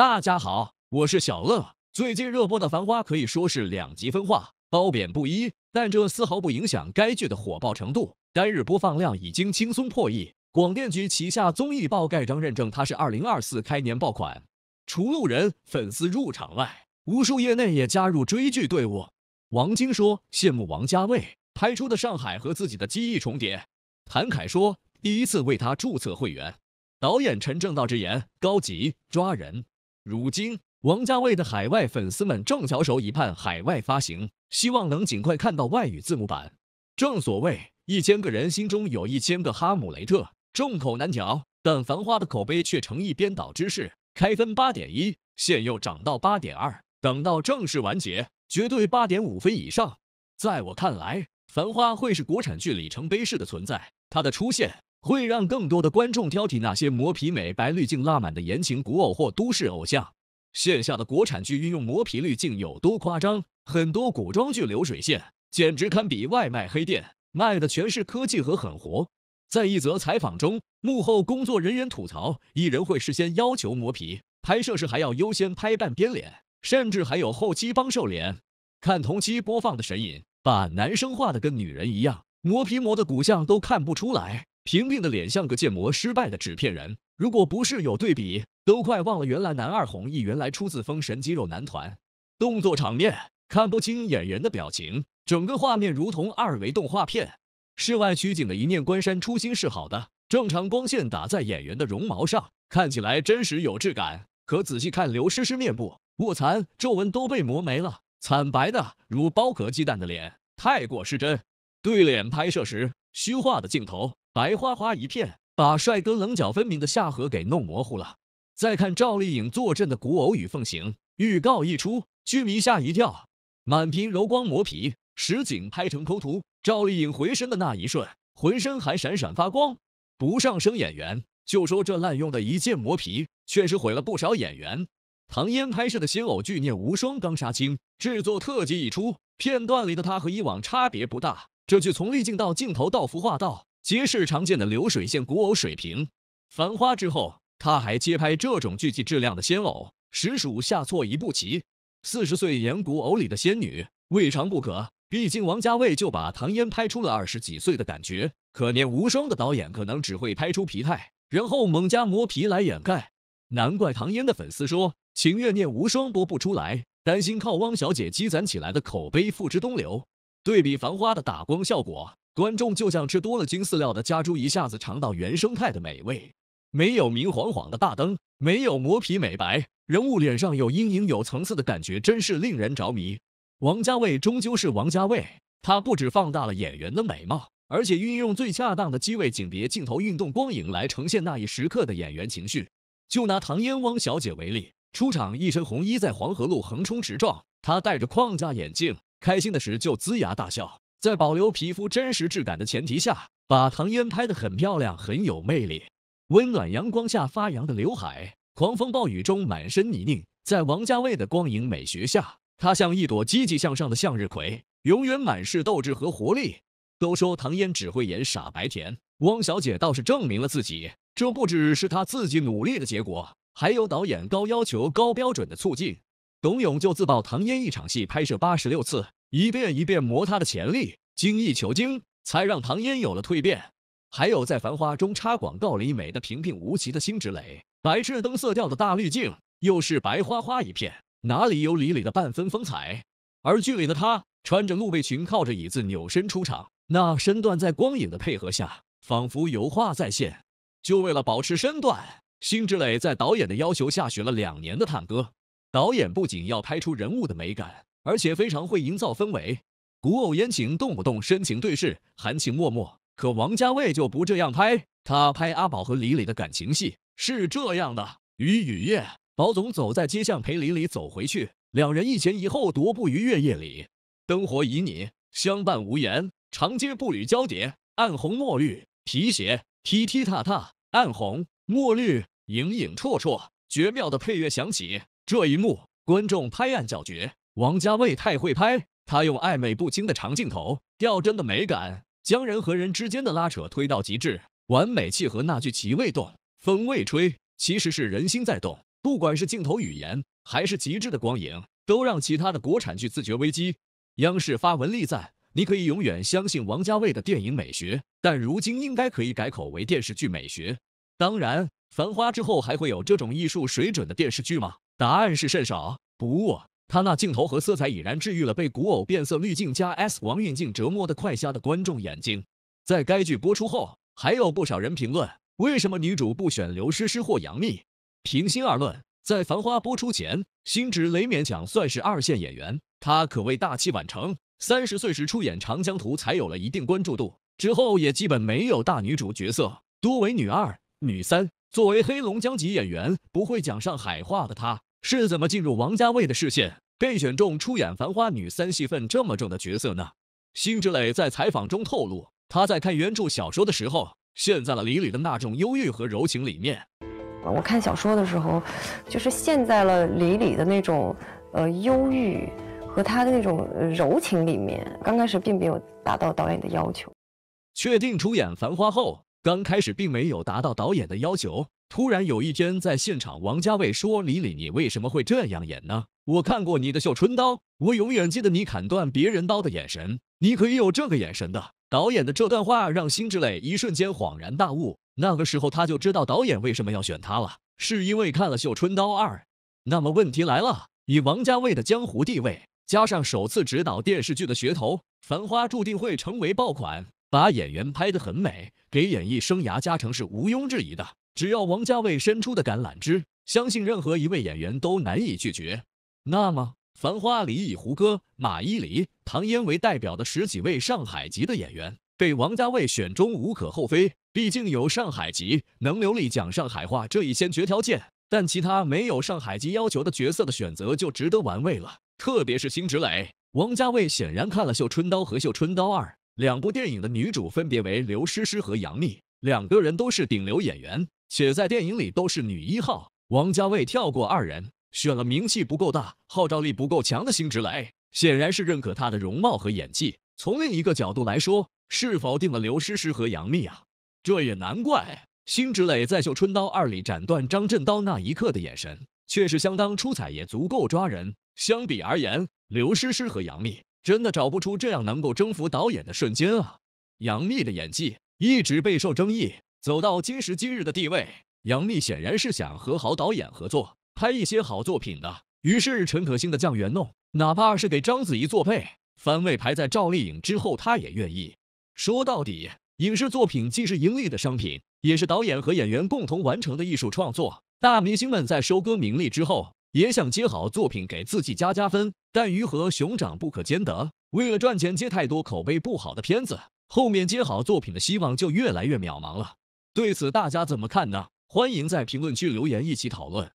大家好，我是小乐。最近热播的《繁花》可以说是两极分化，褒贬不一，但这丝毫不影响该剧的火爆程度。单日播放量已经轻松破亿，广电局旗下综艺报盖章认证它是二零二四开年爆款。除路人、粉丝入场外，无数业内也加入追剧队伍。王晶说羡慕王家卫拍出的上海和自己的记忆重叠。谭凯说第一次为他注册会员。导演陈正道直言高级抓人。如今，王家卫的海外粉丝们正翘首以盼海外发行，希望能尽快看到外语字幕版。正所谓一千个人心中有一千个哈姆雷特，众口难调。但《繁花》的口碑却呈一边倒之势，开分八点一，现又涨到八点二。等到正式完结，绝对八点五分以上。在我看来，《繁花》会是国产剧里程碑式的存在，它的出现。会让更多的观众挑剔那些磨皮美白滤镜拉满的言情古偶或都市偶像。线下的国产剧运用磨皮滤镜有多夸张？很多古装剧流水线简直堪比外卖黑店，卖的全是科技和狠活。在一则采访中，幕后工作人员吐槽，艺人会事先要求磨皮，拍摄时还要优先拍半边脸，甚至还有后期帮瘦脸。看同期播放的神隐，把男生画的跟女人一样，磨皮磨的骨相都看不出来。平平的脸像个建模失败的纸片人，如果不是有对比，都快忘了原来男二红毅原来出自封神肌肉男团。动作场面看不清演员的表情，整个画面如同二维动画片。室外取景的一念关山初心是好的，正常光线打在演员的绒毛上，看起来真实有质感。可仔细看刘诗诗面部卧蚕皱纹都被磨没了，惨白的如剥壳鸡蛋的脸，太过失真。对脸拍摄时虚化的镜头。白花花一片，把帅哥棱角分明的下颌给弄模糊了。再看赵丽颖坐镇的古偶《与凤行》，预告一出，剧迷吓一跳。满屏柔光磨皮，实景拍成抠图。赵丽颖回身的那一瞬，浑身还闪闪发光。不上升演员，就说这滥用的一键磨皮，确实毁了不少演员。唐嫣拍摄的新偶剧《念无双》刚杀青，制作特辑一出，片段里的她和以往差别不大。这剧从滤镜到镜头到服化道。皆是常见的流水线古偶水平。《繁花》之后，他还接拍这种剧集质量的仙偶，实属下错一步棋。四十岁演古偶里的仙女，未尝不可。毕竟王家卫就把唐嫣拍出了二十几岁的感觉。可念无双的导演可能只会拍出疲态，然后猛加磨皮来掩盖。难怪唐嫣的粉丝说，情愿念无双播不出来，担心靠汪小姐积攒起来的口碑付之东流。对比《繁花》的打光效果。观众就像吃多了精饲料的家猪，一下子尝到原生态的美味。没有明晃晃的大灯，没有磨皮美白，人物脸上有阴影、有层次的感觉，真是令人着迷。王家卫终究是王家卫，他不止放大了演员的美貌，而且运用最恰当的机位、景别、镜头运动、光影来呈现那一时刻的演员情绪。就拿唐嫣汪小姐为例，出场一身红衣，在黄河路横冲直撞，她戴着框架眼镜，开心的时就龇牙大笑。在保留皮肤真实质感的前提下，把唐嫣拍得很漂亮，很有魅力。温暖阳光下发扬的刘海，狂风暴雨中满身泥泞，在王家卫的光影美学下，她像一朵积极向上的向日葵，永远满是斗志和活力。都说唐嫣只会演傻白甜，汪小姐倒是证明了自己。这不只是她自己努力的结果，还有导演高要求、高标准的促进。董勇就自曝，唐嫣一场戏拍摄八十六次。一遍一遍磨他的潜力，精益求精，才让唐嫣有了蜕变。还有在《繁花》中插广告里美的平平无奇的辛芷蕾，白炽灯色调的大滤镜，又是白花花一片，哪里有李李的半分风采？而剧里的她穿着露背裙，靠着椅子扭身出场，那身段在光影的配合下，仿佛油画再现。就为了保持身段，辛芷蕾在导演的要求下学了两年的探戈。导演不仅要拍出人物的美感。而且非常会营造氛围，古偶言情动不动深情对视，含情脉脉。可王家卫就不这样拍，他拍阿宝和李李的感情戏是这样的：雨雨夜，宝总走在街巷，陪李李走回去，两人一前一后踱步于月夜里，灯火旖旎，相伴无言。长街步履交叠，暗红墨绿，皮鞋踢踢踏踏，暗红墨绿，影影绰绰。绝妙的配乐响起，这一幕观众拍案叫绝。王家卫太会拍，他用暧昧不清的长镜头、吊针的美感，将人和人之间的拉扯推到极致，完美契合那句“其未动，风未吹”，其实是人心在动。不管是镜头语言，还是极致的光影，都让其他的国产剧自觉危机。央视发文力赞，你可以永远相信王家卫的电影美学，但如今应该可以改口为电视剧美学。当然，繁花之后还会有这种艺术水准的电视剧吗？答案是甚少，不。他那镜头和色彩已然治愈了被古偶变色滤镜加 S 王运镜折磨的快瞎的观众眼睛。在该剧播出后，还有不少人评论：为什么女主不选刘诗诗或杨幂？平心而论，在《繁花》播出前，辛芷蕾勉强算是二线演员。她可谓大器晚成，三十岁时出演《长江图》才有了一定关注度，之后也基本没有大女主角色，多为女二、女三。作为黑龙江籍演员，不会讲上海话的她。是怎么进入王家卫的视线，被选中出演《繁花》女三戏份这么重的角色呢？辛芷蕾在采访中透露，她在看原著小说的时候，陷在了李李的那种忧郁和柔情里面。我看小说的时候，就是陷在了李李的那种呃忧郁和她的那种柔情里面。刚开始并没有达到导演的要求。确定出演《繁花》后。刚开始并没有达到导演的要求。突然有一天，在现场，王家卫说：“李李，你为什么会这样演呢？我看过你的《绣春刀》，我永远记得你砍断别人刀的眼神，你可以有这个眼神的。”导演的这段话让辛芷蕾一瞬间恍然大悟。那个时候，他就知道导演为什么要选他了，是因为看了《绣春刀二》。那么问题来了，以王家卫的江湖地位，加上首次执导电视剧的噱头，《繁花》注定会成为爆款。把演员拍得很美，给演艺生涯加成是毋庸置疑的。只要王家卫伸出的橄榄枝，相信任何一位演员都难以拒绝。那么，《繁花》里以胡歌、马伊琍、唐嫣为代表的十几位上海籍的演员被王家卫选中，无可厚非。毕竟有上海籍，能流利讲上海话这一先决条件。但其他没有上海籍要求的角色的选择就值得玩味了，特别是辛芷蕾。王家卫显然看了《绣春刀》和《绣春刀二》。两部电影的女主分别为刘诗诗和杨幂，两个人都是顶流演员，且在电影里都是女一号。王家卫跳过二人，选了名气不够大、号召力不够强的辛芷蕾，显然是认可她的容貌和演技。从另一个角度来说，是否定了刘诗诗和杨幂啊？这也难怪。辛芷蕾在《绣春刀二》里斩断张震刀那一刻的眼神，却是相当出彩，也足够抓人。相比而言，刘诗诗和杨幂。真的找不出这样能够征服导演的瞬间啊！杨幂的演技一直备受争议，走到今时今日的地位，杨幂显然是想和好导演合作，拍一些好作品的。于是陈可辛的《酱园弄》，哪怕是给章子怡做配，番位排在赵丽颖之后，她也愿意。说到底，影视作品既是盈利的商品，也是导演和演员共同完成的艺术创作。大明星们在收割名利之后，也想接好作品给自己加加分，但鱼和熊掌不可兼得。为了赚钱接太多口碑不好的片子，后面接好作品的希望就越来越渺茫了。对此大家怎么看呢？欢迎在评论区留言一起讨论。